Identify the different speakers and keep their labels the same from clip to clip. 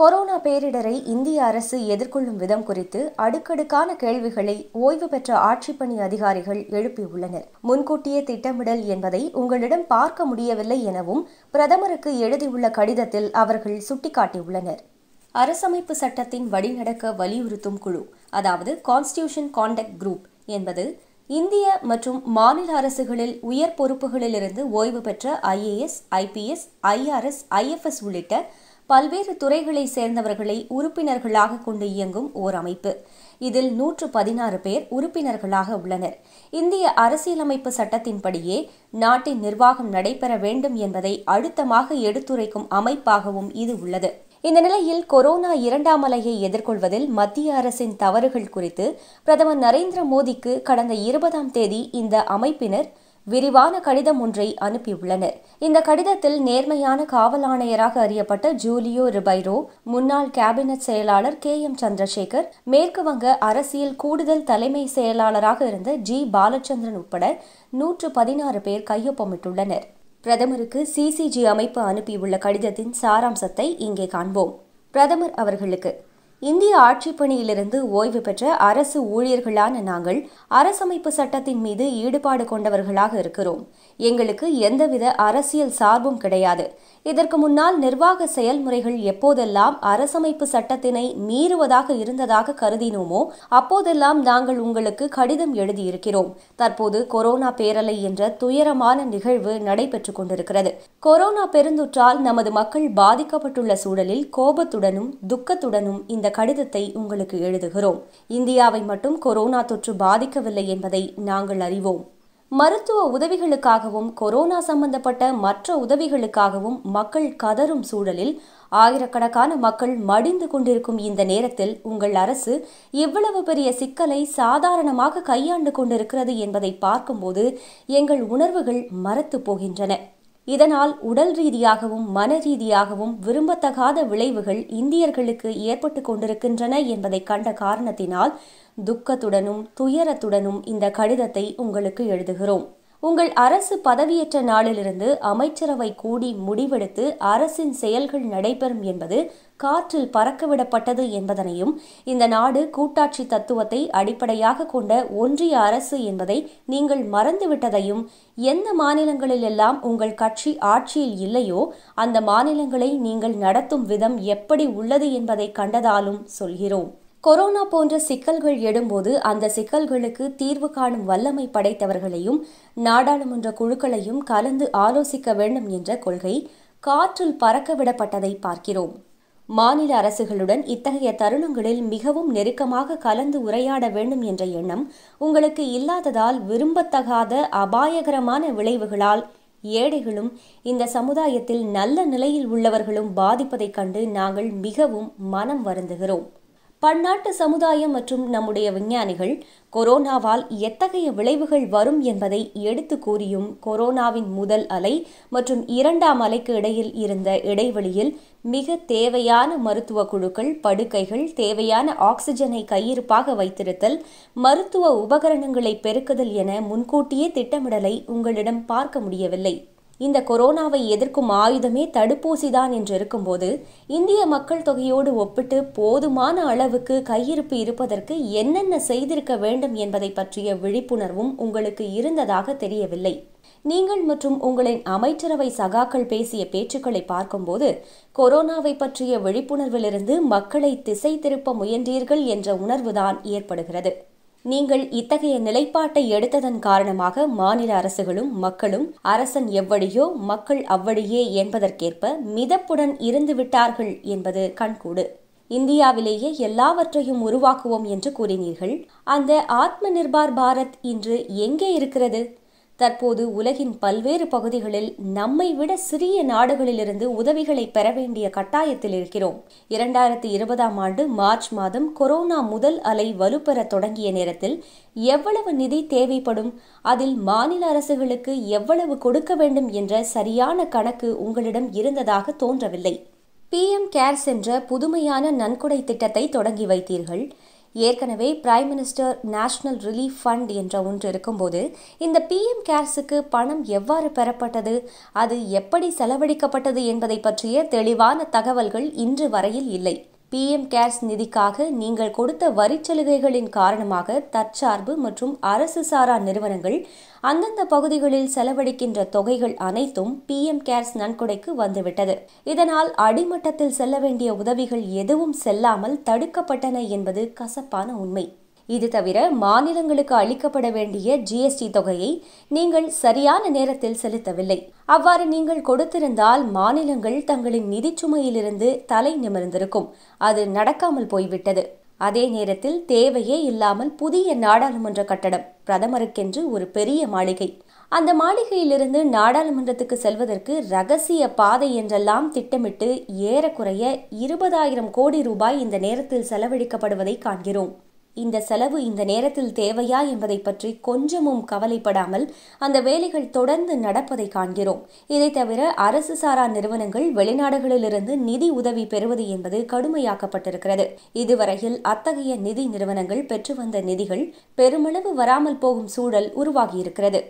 Speaker 1: corona பேரிடரை இந்திய அரசு எதிர்கொள்ளும் விதம் குறித்து அடுக்கடுக்கான கேள்விகளை ஓய்வு பெற்ற ஆட்சிப் பணி அதிகாரிகள் எழுப்பியுள்ளனர் முன்கூட்டியே திட்டமிடல் என்பதை உங்களிடம் பார்க்க முடியவில்லை எனவும் பிரதமருக்கு எழுதியுள்ள கடிதத்தில் அவர்கள் சுட்டிக்காட்டியுள்ளனர் அரசமைப்பு சட்டத்தின் வழிநடக்க வலியுறுத்தும் குழு அதாவது கான்ஸ்டியூஷன் கான்டக்ட் குரூப் என்பது இந்திய மற்றும் மாநில அரசுகளில் உயர் பொறுப்புகளிலிருந்து ஓய்வு பெற்ற ஐஏஎஸ் ஐபிஎஸ் ஐஆர்எஸ் ஐஎஃப்எஸ் உள்ளிட்ட பல்வேறு துறைகளை சேர்ந்தவர்களை உறுப்பினர்களாக கொண்டு இயங்கும் ஓர் அமைப்பு இதில் நூற்று பதினாறு பேர் உறுப்பினர்களாக உள்ளனர் இந்திய அரசியலமைப்பு சட்டத்தின்படியே நாட்டின் நிர்வாகம் நடைபெற வேண்டும் என்பதை அழுத்தமாக எடுத்துரைக்கும் அமைப்பாகவும் இது உள்ளது இந்த நிலையில் கொரோனா இரண்டாம் அலையை எதிர்கொள்வதில் மத்திய அரசின் தவறுகள் குறித்து பிரதமர் நரேந்திர மோடிக்கு கடந்த இருபதாம் தேதி இந்த அமைப்பினர் விரிவான கடிதம் ஒன்றை அனுப்பியுள்ளனர் இந்த கடிதத்தில் நேர்மையான காவல் ஆணையராக அறியப்பட்ட ஜூலியோ ரிபைரோ முன்னாள் கேபினட் செயலாளர் கே எம் சந்திரசேகர் மேற்கு வங்க அரசியல் கூடுதல் தலைமை செயலாளராக இருந்த ஜி பாலச்சந்திரன் உட்பட நூற்று பதினாறு பேர் கையொப்பமிட்டுள்ளனர் பிரதமருக்கு சிசிஜி அமைப்பு அனுப்பியுள்ள கடிதத்தின் சாராம்சத்தை இங்கே காண்போம் பிரதமர் அவர்களுக்கு இந்திய ஆட்சிப் பணியிலிருந்து ஓய்வு பெற்ற அரசு ஊழியர்களான நாங்கள் அரசமைப்பு சட்டத்தின் மீது ஈடுபாடு கொண்டவர்களாக இருக்கிறோம் எங்களுக்கு எந்தவித அரசியல் சார்பும் கிடையாது இதற்கு முன்னால் நிர்வாக செயல்முறைகள் எப்போதெல்லாம் அரசமைப்பு சட்டத்தினை மீறுவதாக இருந்ததாக கருதினோமோ அப்போதெல்லாம் நாங்கள் உங்களுக்கு கடிதம் எழுதியிருக்கிறோம் தற்போது கொரோனா பேரலை என்ற துயரமான நிகழ்வு நடைபெற்றுக் கொண்டிருக்கிறது கொரோனா பெருந்தொற்றால் நமது மக்கள் பாதிக்கப்பட்டுள்ள சூழலில் கோபத்துடனும் துக்கத்துடனும் இந்த கடிதத்தை உங்களுக்கு எழுதுகிறோம் இந்தியாவை மட்டும் கொரோனா தொற்று பாதிக்கவில்லை என்பதை நாங்கள் அறிவோம் மருத்துவ உதவிகளுக்காகவும் கொரோனா சம்பந்தப்பட்ட மற்ற உதவிகளுக்காகவும் மக்கள் கதரும் சூழலில் ஆயிரக்கணக்கான மக்கள் மடிந்து கொண்டிருக்கும் இந்த நேரத்தில் உங்கள் அரசு இவ்வளவு பெரிய சிக்கலை சாதாரணமாக கையாண்டு கொண்டிருக்கிறது என்பதை பார்க்கும்போது எங்கள் உணர்வுகள் மறத்து போகின்றன இதனால் உடல் ரீதியாகவும் மன ரீதியாகவும் விரும்பத்தகாத விளைவுகள் இந்தியர்களுக்கு ஏற்பட்டு கொண்டிருக்கின்றன என்பதை கண்ட காரணத்தினால் துக்கத்துடனும் துயரத்துடனும் இந்த கடிதத்தை உங்களுக்கு எழுதுகிறோம் உங்கள் அரசு பதவியேற்ற நாளிலிருந்து அமைச்சரவை கூடி முடிவெடுத்து அரசின் செயல்கள் நடைபெறும் என்பது காற்றில் பறக்கவிடப்பட்டது என்பதனையும் இந்த நாடு கூட்டாட்சி தத்துவத்தை அடிப்படையாக கொண்ட ஒன்றிய அரசு என்பதை நீங்கள் மறந்துவிட்டதையும் எந்த மாநிலங்களிலெல்லாம் உங்கள் கட்சி ஆட்சியில் இல்லையோ அந்த மாநிலங்களை நீங்கள் நடத்தும் விதம் எப்படி உள்ளது என்பதை கண்டதாலும் சொல்கிறோம் கொரோனா போன்ற சிக்கல்கள் எடும்போது அந்த சிக்கல்களுக்கு தீர்வு காணும் வல்லமை படைத்தவர்களையும் நாடாளுமன்ற குழுக்களையும் கலந்து ஆலோசிக்க வேண்டும் என்ற கொள்கை காற்றில் பறக்கவிடப்பட்டதை பார்க்கிறோம் மாநில அரசுகளுடன் இத்தகைய தருணங்களில் மிகவும் நெருக்கமாக கலந்து உரையாட வேண்டும் என்ற எண்ணம் உங்களுக்கு இல்லாததால் விரும்பத்தகாத அபாயகரமான விளைவுகளால் ஏழைகளும் இந்த சமுதாயத்தில் நல்ல நிலையில் உள்ளவர்களும் பாதிப்பதைக் கண்டு நாங்கள் மிகவும் மனம் வருந்துகிறோம் பன்னாட்டு சமுதாயம் மற்றும் நம்முடைய விஞ்ஞானிகள் கொரோனாவால் எத்தகைய விளைவுகள் வரும் என்பதை எடுத்து கூறியும் கொரோனாவின் முதல் அலை மற்றும் இரண்டாம் அலைக்கு இடையில் இருந்த இடைவெளியில் மிக தேவையான மருத்துவ குழுக்கள் படுக்கைகள் தேவையான ஆக்சிஜனை கையிருப்பாக வைத்திருத்தல் மருத்துவ உபகரணங்களை பெருக்குதல் என முன்கூட்டியே திட்டமிடலை உங்களிடம் பார்க்க முடியவில்லை இந்த கொரோனாவை எதிர்க்கும் ஆயுதமே தடுப்பூசிதான் என்று இருக்கும்போது இந்திய மக்கள் தொகையோடு ஒப்பிட்டு போதுமான அளவுக்கு கையிருப்பு இருப்பதற்கு என்னென்ன செய்திருக்க வேண்டும் என்பதை பற்றிய விழிப்புணர்வும் உங்களுக்கு இருந்ததாக தெரியவில்லை நீங்கள் மற்றும் உங்களின் அமைச்சரவை சகாக்கள் பேசிய பேச்சுக்களை பார்க்கும்போது கொரோனாவை பற்றிய விழிப்புணர்விலிருந்து மக்களை திசை திருப்ப முயன்றீர்கள் என்ற உணர்வுதான் ஏற்படுகிறது நீங்கள் இத்தகைய நிலைப்பாட்டை எடுத்ததன் காரணமாக மாநில அரசுகளும் மக்களும் அரசன் எவ்வழியோ மக்கள் அவ்வழியே என்பதற்கேற்ப மிதப்புடன் இருந்து விட்டார்கள் என்பது கண்கூடு இந்தியாவிலேயே எல்லாவற்றையும் உருவாக்குவோம் என்று கூறினீர்கள் அந்த ஆத்ம நிர்பார் பாரத் இன்று எங்கே இருக்கிறது தற்போது உலகின் பல்வேறு பகுதிகளில் நம்மை விட சிறிய நாடுகளிலிருந்து உதவிகளை பெற வேண்டிய கட்டாயத்தில் இருக்கிறோம் இரண்டாயிரத்தி இருபதாம் ஆண்டு மார்ச் மாதம் கொரோனா முதல் அலை வலுப்பெற தொடங்கிய நேரத்தில் எவ்வளவு நிதி தேவைப்படும் அதில் மாநில அரசுகளுக்கு எவ்வளவு கொடுக்க வேண்டும் என்ற சரியான கணக்கு உங்களிடம் இருந்ததாக தோன்றவில்லை பிஎம் கேர்ஸ் என்ற புதுமையான நன்கொடை திட்டத்தை தொடங்கி வைத்தீர்கள் ஏற்கனவே prime minister national relief fund என்ற ஒன்று இருக்கும்போது இந்த பிஎம் கேர்ஸுக்கு பணம் எவ்வாறு பெறப்பட்டது அது எப்படி செலவழிக்கப்பட்டது என்பதை பற்றிய தெளிவான தகவல்கள் இன்று வரையில் இல்லை பிஎம் கேர்ஸ் நிதிக்காக நீங்கள் கொடுத்த வரி சலுகைகளின் காரணமாக தற்சார்பு மற்றும் அரசு சாரா நிறுவனங்கள் அந்தந்த பகுதிகளில் செலவழிக்கின்ற தொகைகள் அனைத்தும் பிஎம் கேர்ஸ் நன்கொடைக்கு வந்துவிட்டது இதனால் அடிமட்டத்தில் செல்ல வேண்டிய உதவிகள் எதுவும் செல்லாமல் தடுக்கப்பட்டன என்பது கசப்பான உண்மை இது தவிர மாநிலங்களுக்கு அளிக்கப்பட வேண்டிய ஜிஎஸ்டி தொகையை நீங்கள் சரியான நேரத்தில் செலுத்தவில்லை அவ்வாறு நீங்கள் கொடுத்திருந்தால் மாநிலங்கள் தங்களின் நிதிச்சுமையிலிருந்து தலை நிமிர்ந்திருக்கும் அது நடக்காமல் போய்விட்டது அதே நேரத்தில் தேவையே இல்லாமல் புதிய நாடாளுமன்ற கட்டடம் பிரதமருக்கென்று ஒரு பெரிய மாளிகை அந்த மாளிகையிலிருந்து நாடாளுமன்றத்துக்கு செல்வதற்கு ரகசிய பாதை என்றெல்லாம் திட்டமிட்டு ஏறக்குறைய இருபதாயிரம் கோடி ரூபாய் இந்த நேரத்தில் செலவழிக்கப்படுவதை காண்கிறோம் இந்த செலவு இந்த நேரத்தில் தேவையா என்பதை பற்றி கொஞ்சமும் கவலைப்படாமல் அந்த வேலைகள் தொடர்ந்து நடப்பதை காண்கிறோம் இதை தவிர அரசு சாரா நிறுவனங்கள் வெளிநாடுகளிலிருந்து நிதி உதவி பெறுவது என்பது கடுமையாக்கப்பட்டிருக்கிறது இதுவரையில் அத்தகைய நிதி நிறுவனங்கள் பெற்று வந்த நிதிகள் பெருமளவு வராமல் போகும் சூழல் உருவாகியிருக்கிறது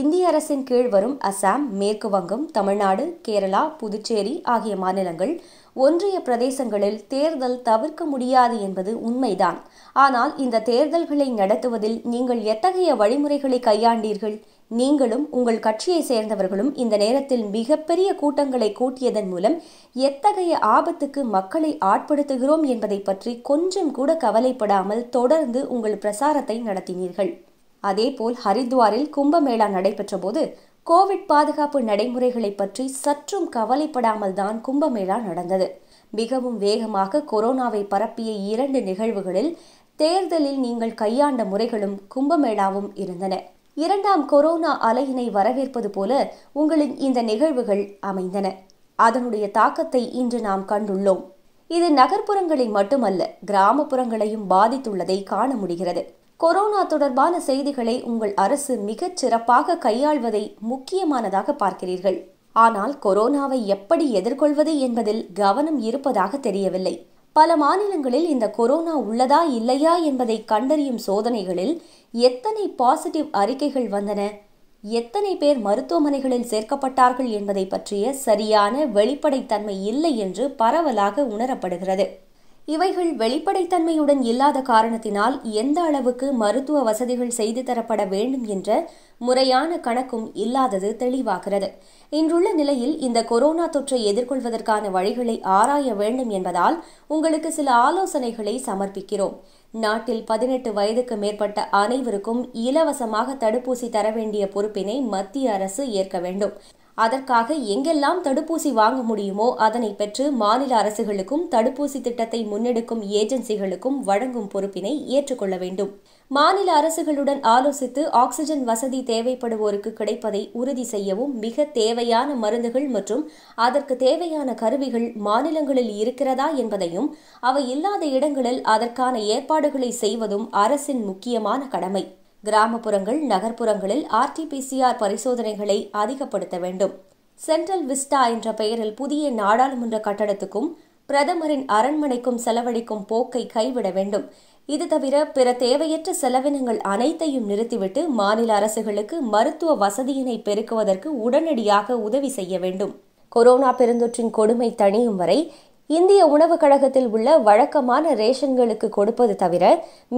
Speaker 1: இந்திய அரசின் கீழ் வரும் அசாம் மேற்கு வங்கம் தமிழ்நாடு கேரளா புதுச்சேரி ஆகிய மாநிலங்கள் ஒன்றிய பிரதேசங்களில் தேர்தல் தவிர்க்க முடியாது என்பது உண்மைதான் ஆனால் இந்த தேர்தல்களை நடத்துவதில் நீங்கள் எத்தகைய வழிமுறைகளை கையாண்டீர்கள் நீங்களும் உங்கள் கட்சியை சேர்ந்தவர்களும் இந்த நேரத்தில் மிகப்பெரிய கூட்டங்களை கூட்டியதன் மூலம் எத்தகைய ஆபத்துக்கு மக்களை ஆட்படுத்துகிறோம் என்பதை பற்றி கொஞ்சம் கூட கவலைப்படாமல் தொடர்ந்து உங்கள் பிரசாரத்தை நடத்தினீர்கள் அதேபோல் ஹரித்வாரில் கும்பமேளா நடைபெற்றபோது கோவிட் பாதுகாப்பு நடைமுறைகளை பற்றி சற்றும் கவலைப்படாமல் தான் கும்பமேளா நடந்தது மிகவும் வேகமாக கொரோனாவை பரப்பிய இரண்டு நிகழ்வுகளில் தேர்தலில் நீங்கள் கையாண்ட முறைகளும் கும்பமேளாவும் இருந்தன இரண்டாம் கொரோனா அலையினை வரவேற்பது போல உங்களின் இந்த நிகழ்வுகள் அமைந்தன அதனுடைய தாக்கத்தை இன்று நாம் கண்டுள்ளோம் இது நகர்ப்புறங்களை மட்டுமல்ல கிராமப்புறங்களையும் பாதித்துள்ளதை காண முடிகிறது கொரோனா தொடர்பான செய்திகளை உங்கள் அரசு மிகச் சிறப்பாக கையாள்வதை முக்கியமானதாக பார்க்கிறீர்கள் ஆனால் கொரோனாவை எப்படி எதிர்கொள்வது என்பதில் கவனம் இருப்பதாக தெரியவில்லை பல மாநிலங்களில் இந்த கொரோனா உள்ளதா இல்லையா என்பதை கண்டறியும் சோதனைகளில் எத்தனை பாசிட்டிவ் அறிக்கைகள் வந்தன எத்தனை பேர் மருத்துவமனைகளில் சேர்க்கப்பட்டார்கள் என்பதை பற்றிய சரியான வெளிப்படைத்தன்மை இல்லை என்று பரவலாக உணரப்படுகிறது இவைகள் வெளிப்படைத்தன்மையுடன் இல்லாத காரணத்தினால் எந்த அளவுக்கு மருத்துவ வசதிகள் செய்து தரப்பட வேண்டும் என்ற முறையான கணக்கும் இல்லாதது தெளிவாகிறது இன்றுள்ள நிலையில் இந்த கொரோனா தொற்றை எதிர்கொள்வதற்கான வழிகளை ஆராய வேண்டும் என்பதால் உங்களுக்கு சில ஆலோசனைகளை சமர்ப்பிக்கிறோம் நாட்டில் பதினெட்டு வயதுக்கு மேற்பட்ட அனைவருக்கும் இலவசமாக தடுப்பூசி தர வேண்டிய பொறுப்பினை மத்திய அரசு ஏற்க வேண்டும் அதற்காக எங்கெல்லாம் தடுப்பூசி வாங்க முடியுமோ அதனை பெற்று மாநில அரசுகளுக்கும் தடுப்பூசி திட்டத்தை முன்னெடுக்கும் ஏஜென்சிகளுக்கும் வழங்கும் பொறுப்பினை ஏற்றுக்கொள்ள வேண்டும் மாநில அரசுகளுடன் ஆலோசித்து ஆக்ஸிஜன் வசதி தேவைப்படுவோருக்கு கிடைப்பதை உறுதி செய்யவும் மிக தேவையான மருந்துகள் மற்றும் அதற்கு தேவையான கருவிகள் மாநிலங்களில் இருக்கிறதா என்பதையும் அவை இல்லாத இடங்களில் அதற்கான ஏற்பாடுகளை செய்வதும் அரசின் முக்கியமான கடமை கிராமப்புறங்கள் நகர்ப்புறங்களில் ஆர்டிபிசிஆர் பரிசோதனைகளை அதிகப்படுத்த வேண்டும் சென்ட்ரல் விஸ்டா என்ற பெயரில் புதிய நாடாளுமன்ற கட்டடத்துக்கும் பிரதமரின் அரண்மனைக்கும் செலவழிக்கும் போக்கை கைவிட வேண்டும் இது தவிர பிற தேவையற்ற செலவினங்கள் அனைத்தையும் நிறுத்திவிட்டு மாநில அரசுகளுக்கு மருத்துவ வசதியினை பெருக்குவதற்கு உடனடியாக உதவி செய்ய வேண்டும் கொரோனா பெருந்தொற்றின் கொடுமை தணியும் வரை இந்திய உணவுக் கழகத்தில் உள்ள வழக்கமான ரேஷன்களுக்கு கொடுப்பது தவிர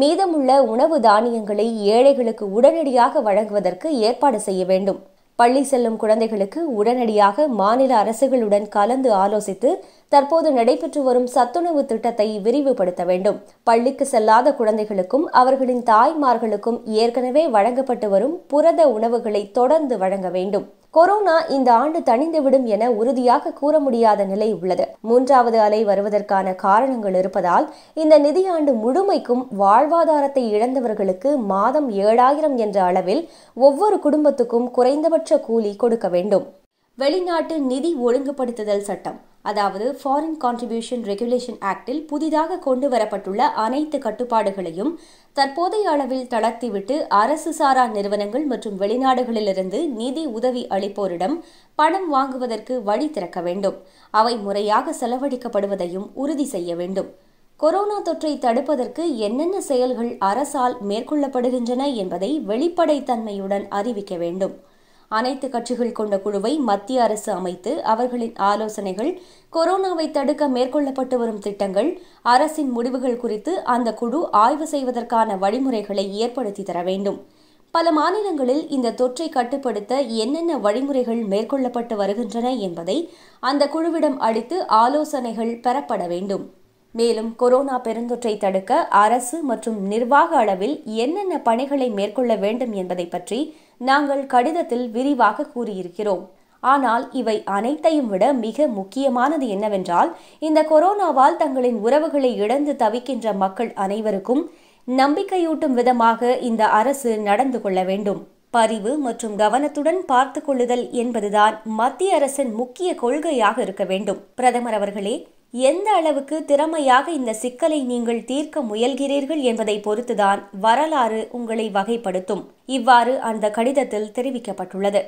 Speaker 1: மீதமுள்ள உணவு தானியங்களை ஏழைகளுக்கு உடனடியாக வழங்குவதற்கு ஏற்பாடு செய்ய வேண்டும் பள்ளி செல்லும் குழந்தைகளுக்கு உடனடியாக மாநில அரசுகளுடன் கலந்து ஆலோசித்து தற்போது நடைபெற்று வரும் சத்துணவு திட்டத்தை விரிவுபடுத்த வேண்டும் பள்ளிக்கு செல்லாத குழந்தைகளுக்கும் அவர்களின் தாய்மார்களுக்கும் ஏற்கனவே வழங்கப்பட்டு வரும் புரத உணவுகளை தொடர்ந்து வழங்க வேண்டும் கொரோனா இந்த ஆண்டு தணிந்துவிடும் என உறுதியாக கூற முடியாத நிலை உள்ளது மூன்றாவது அலை வருவதற்கான காரணங்கள் இருப்பதால் இந்த நிதியாண்டு முழுமைக்கும் வாழ்வாதாரத்தை இழந்தவர்களுக்கு மாதம் ஏழாயிரம் என்ற அளவில் ஒவ்வொரு குடும்பத்துக்கும் குறைந்தபட்ச கூலி கொடுக்க வேண்டும் வெளிநாட்டு நிதி ஒழுங்குபடுத்துதல் சட்டம் அதாவது ஃபாரின் கான்ட்ரிபியூஷன் ரெகுலேஷன் ஆக்டில் புதிதாக கொண்டு வரப்பட்டுள்ள அனைத்து கட்டுப்பாடுகளையும் தற்போதைய அளவில் தளர்த்திவிட்டு அரசு சாரா நிறுவனங்கள் மற்றும் வெளிநாடுகளிலிருந்து நிதி உதவி அளிப்போரிடம் பணம் வாங்குவதற்கு வழி திறக்க வேண்டும் அவை முறையாக செலவழிக்கப்படுவதையும் உறுதி செய்ய வேண்டும் கொரோனா தொற்றை தடுப்பதற்கு என்னென்ன செயல்கள் அரசால் மேற்கொள்ளப்படுகின்றன என்பதை வெளிப்படைத்தன்மையுடன் அறிவிக்க வேண்டும் அனைத்து கட்சிகள் கொண்ட குழுவை மத்திய அரசு அமைத்து அவர்களின் ஆலோசனைகள் கொரோனாவை தடுக்க மேற்கொள்ளப்பட்டு வரும் திட்டங்கள் அரசின் முடிவுகள் குறித்து அந்த குழு ஆய்வு செய்வதற்கான வழிமுறைகளை ஏற்படுத்தி தர வேண்டும் பல மாநிலங்களில் இந்த தொற்றை கட்டுப்படுத்த என்னென்ன வழிமுறைகள் மேற்கொள்ளப்பட்டு வருகின்றன என்பதை அந்த குழுவிடம் அளித்து ஆலோசனைகள் பெறப்பட வேண்டும் மேலும் கொரோனா பெருந்தொற்றை தடுக்க அரசு மற்றும் நிர்வாக அளவில் என்னென்ன பணிகளை மேற்கொள்ள வேண்டும் என்பதை பற்றி நாங்கள் கடிதத்தில் விரிவாக கூறியிருக்கிறோம் ஆனால் இவை அனைத்தையும் விட மிக முக்கியமானது என்னவென்றால் இந்த கொரோனாவால் தங்களின் உறவுகளை இழந்து தவிக்கின்ற மக்கள் அனைவருக்கும் நம்பிக்கையூட்டும் விதமாக இந்த அரசு நடந்து கொள்ள வேண்டும் பரிவு மற்றும் கவனத்துடன் பார்த்து கொள்ளுதல் என்பதுதான் மத்திய அரசின் முக்கிய கொள்கையாக இருக்க வேண்டும் பிரதமர் அவர்களே எந்த அளவுக்கு திறமையாக இந்த சிக்கலை நீங்கள் தீர்க்க முயல்கிறீர்கள் என்பதை பொறுத்துதான் வரலாறு உங்களை வகைப்படுத்தும் இவ்வாறு அந்த கடிதத்தில் தெரிவிக்கப்பட்டுள்ளது